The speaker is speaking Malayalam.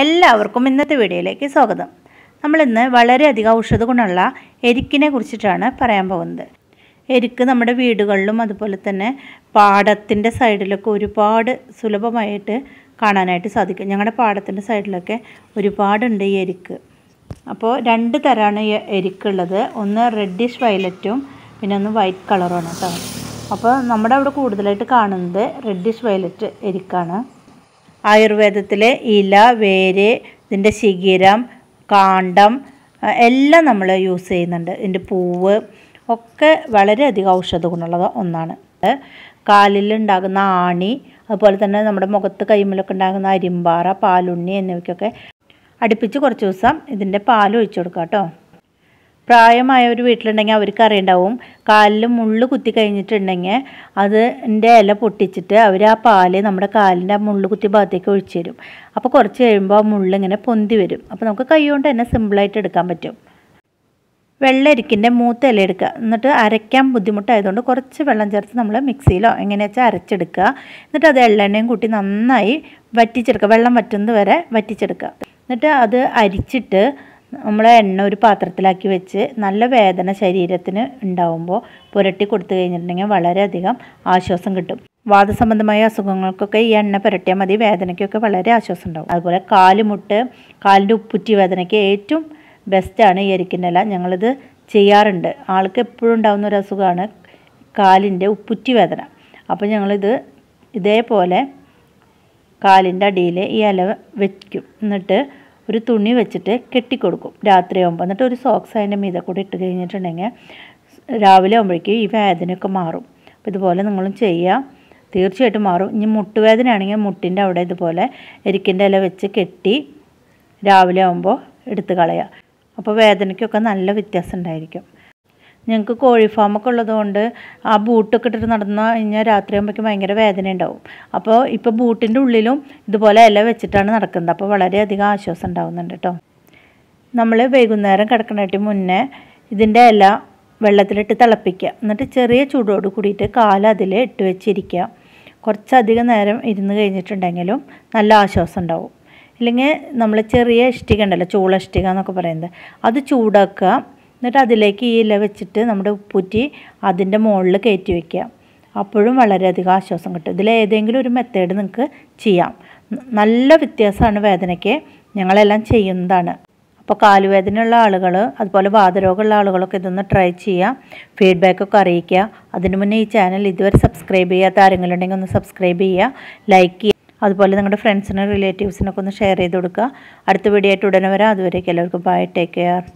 എല്ലാവർക്കും ഇന്നത്തെ വീഡിയോയിലേക്ക് സ്വാഗതം നമ്മളിന്ന് വളരെയധികം ഔഷധ ഗുണമുള്ള എരിക്കിനെ കുറിച്ചിട്ടാണ് പറയാൻ പോകുന്നത് എരിക്ക് നമ്മുടെ വീടുകളിലും അതുപോലെ തന്നെ പാടത്തിൻ്റെ സൈഡിലൊക്കെ ഒരുപാട് സുലഭമായിട്ട് കാണാനായിട്ട് സാധിക്കും ഞങ്ങളുടെ പാടത്തിൻ്റെ സൈഡിലൊക്കെ ഒരുപാടുണ്ട് ഈ എരിക്ക് അപ്പോൾ രണ്ട് തരമാണ് ഈ എരിക്കുള്ളത് ഒന്ന് റെഡിഷ് വയലറ്റും പിന്നെ ഒന്ന് വൈറ്റ് കളറുമാണ് കേട്ടോ അപ്പോൾ നമ്മുടെ അവിടെ കൂടുതലായിട്ട് കാണുന്നത് റെഡിഷ് വയലറ്റ് എരിക്കാണ് ആയുർവേദത്തിലെ ഇല വേര് ഇതിൻ്റെ ശിഖിരം കാണ്ഡം എല്ലാം നമ്മൾ യൂസ് ചെയ്യുന്നുണ്ട് ഇതിൻ്റെ പൂവ് ഒക്കെ വളരെയധികം ഔഷധ ഗുണമുള്ള ഒന്നാണ് കാലിലുണ്ടാകുന്ന ആണി അതുപോലെ തന്നെ നമ്മുടെ മുഖത്ത് കൈമലൊക്കെ ഉണ്ടാകുന്ന അരിമ്പാറ പാലുണ്ണി എന്നിവയ്ക്കൊക്കെ അടുപ്പിച്ച് കുറച്ച് ദിവസം ഇതിൻ്റെ പാൽ ഒഴിച്ചു കൊടുക്കാം കേട്ടോ പ്രായമായ ഒരു വീട്ടിലുണ്ടെങ്കിൽ അവർക്ക് അറിയണ്ടാവും കാലിൽ മുള്ള് കുത്തി കഴിഞ്ഞിട്ടുണ്ടെങ്കിൽ അതിൻ്റെ ഇല പൊട്ടിച്ചിട്ട് അവർ ആ പാല് നമ്മുടെ കാലിൻ്റെ ആ മുള്ള് കുത്തി ഭാഗത്തേക്ക് ഒഴിച്ചു തരും അപ്പോൾ കുറച്ച് കഴിയുമ്പോൾ ആ മുള്ളിങ്ങനെ പൊന്തി വരും അപ്പോൾ നമുക്ക് കൈ കൊണ്ട് തന്നെ സിമ്പിളായിട്ട് എടുക്കാൻ പറ്റും വെള്ളരിക്കിൻ്റെ മൂത്ത ഇല എടുക്കുക എന്നിട്ട് അരയ്ക്കാൻ ബുദ്ധിമുട്ടായതുകൊണ്ട് കുറച്ച് വെള്ളം ചേർത്ത് നമ്മൾ മിക്സിയിലോ എങ്ങനെയാ വെച്ചാൽ അരച്ചെടുക്കുക എന്നിട്ട് അത് എള്ളെണ്ണയും കൂട്ടി നന്നായി വറ്റിച്ചെടുക്കുക വെള്ളം വറ്റുന്നത് വരെ വറ്റിച്ചെടുക്കുക എന്നിട്ട് അത് അരിച്ചിട്ട് നമ്മൾ എണ്ണ ഒരു പാത്രത്തിലാക്കി വെച്ച് നല്ല വേദന ശരീരത്തിന് ഉണ്ടാവുമ്പോൾ പുരട്ടി കൊടുത്തു കഴിഞ്ഞിട്ടുണ്ടെങ്കിൽ വളരെയധികം ആശ്വാസം കിട്ടും വാദസംബന്ധമായ അസുഖങ്ങൾക്കൊക്കെ ഈ എണ്ണ പുരട്ടിയാൽ മതി വേദനയ്ക്കൊക്കെ വളരെ ആശ്വാസം ഉണ്ടാവും അതുപോലെ കാലുമുട്ട് കാലിൻ്റെ ഉപ്പുറ്റി വേദനയ്ക്ക് ഏറ്റവും ബെസ്റ്റാണ് ഈ എരിക്കിൻ്റെ ഞങ്ങളിത് ചെയ്യാറുണ്ട് ആൾക്ക് എപ്പോഴും ഉണ്ടാകുന്ന ഒരു അസുഖമാണ് കാലിൻ്റെ ഉപ്പുറ്റി വേദന അപ്പോൾ ഞങ്ങളിത് ഇതേപോലെ കാലിൻ്റെ അടിയിൽ ഈ ഇല വയ്ക്കും എന്നിട്ട് ഒരു തുണി വെച്ചിട്ട് കെട്ടിക്കൊടുക്കും രാത്രിയാകുമ്പോൾ എന്നിട്ട് ഒരു സോക്സ് അതിൻ്റെ മീതെ കൂടെ ഇട്ട് കഴിഞ്ഞിട്ടുണ്ടെങ്കിൽ രാവിലെ ആകുമ്പോഴേക്കും ഈ വേദനയൊക്കെ മാറും അപ്പോൾ ഇതുപോലെ നിങ്ങളും ചെയ്യുക തീർച്ചയായിട്ടും മാറും ഇനി മുട്ടുവേദന ആണെങ്കിൽ മുട്ടിൻ്റെ അവിടെ ഇതുപോലെ എരിക്കിൻ്റെ ഇല വെച്ച് കെട്ടി രാവിലെ ആകുമ്പോൾ എടുത്ത് കളയുക അപ്പോൾ വേദനയ്ക്കൊക്കെ നല്ല വ്യത്യാസം ഉണ്ടായിരിക്കും ഞങ്ങൾക്ക് കോഴി ഫാമൊക്കെ ഉള്ളതുകൊണ്ട് ആ ബൂട്ടൊക്കെ ഇട്ടിട്ട് നടന്നു കഴിഞ്ഞാൽ രാത്രിയാകുമ്പോഴേക്കും ഭയങ്കര വേദന ഉണ്ടാവും അപ്പോൾ ഇപ്പോൾ ബൂട്ടിൻ്റെ ഉള്ളിലും ഇതുപോലെ ഇല വെച്ചിട്ടാണ് നടക്കുന്നത് അപ്പോൾ വളരെയധികം ആശ്വാസം ഉണ്ടാവുന്നുണ്ട് കേട്ടോ നമ്മൾ വൈകുന്നേരം കിടക്കണേട്ടി മുന്നേ ഇതിൻ്റെ ഇല വെള്ളത്തിലിട്ട് തിളപ്പിക്കുക എന്നിട്ട് ചെറിയ ചൂടോട് കൂടിയിട്ട് കാല അതിൽ ഇട്ട് വെച്ചിരിക്കുക കുറച്ചധികം നേരം ഇരുന്ന് കഴിഞ്ഞിട്ടുണ്ടെങ്കിലും നല്ല ആശ്വാസം ഉണ്ടാവും ഇല്ലെങ്കിൽ നമ്മൾ ചെറിയ ഇഷ്ടിക ഉണ്ടല്ലോ ചൂള ഇഷ്ടിക എന്നൊക്കെ പറയുന്നത് അത് ചൂടാക്കുക എന്നിട്ട് അതിലേക്ക് ഈ ഇല വെച്ചിട്ട് നമ്മുടെ ഉപ്പൂറ്റി അതിൻ്റെ മുകളിൽ കയറ്റി വയ്ക്കുക അപ്പോഴും വളരെയധികം ആശ്വാസം കിട്ടും ഇതിൽ ഏതെങ്കിലും ഒരു മെത്തേഡ് നിങ്ങൾക്ക് ചെയ്യാം നല്ല വ്യത്യാസമാണ് വേദനയ്ക്ക് ഞങ്ങളെല്ലാം ചെയ്യുന്നതാണ് അപ്പോൾ കാലുവേദനയുള്ള ആളുകൾ അതുപോലെ വാതരോഗമുള്ള ആളുകളൊക്കെ ഇതൊന്ന് ട്രൈ ചെയ്യുക ഫീഡ്ബാക്കൊക്കെ അറിയിക്കുക അതിന് മുന്നേ ഈ ചാനൽ ഇതുവരെ സബ്സ്ക്രൈബ് ചെയ്യാത്ത ആരെങ്കിലും ഉണ്ടെങ്കിൽ ഒന്ന് സബ്സ്ക്രൈബ് ചെയ്യുക ലൈക്ക് ചെയ്യുക അതുപോലെ നിങ്ങളുടെ ഫ്രണ്ട്സിനും റിലേറ്റീവ്സിനൊക്കെ ഒന്ന് ഷെയർ ചെയ്ത് കൊടുക്കുക അടുത്ത വീഡിയോ ആയിട്ട് ഉടനെ വരാം അതുവരേക്കും എല്ലാവർക്കും ബൈ ടേക്ക് കെയർ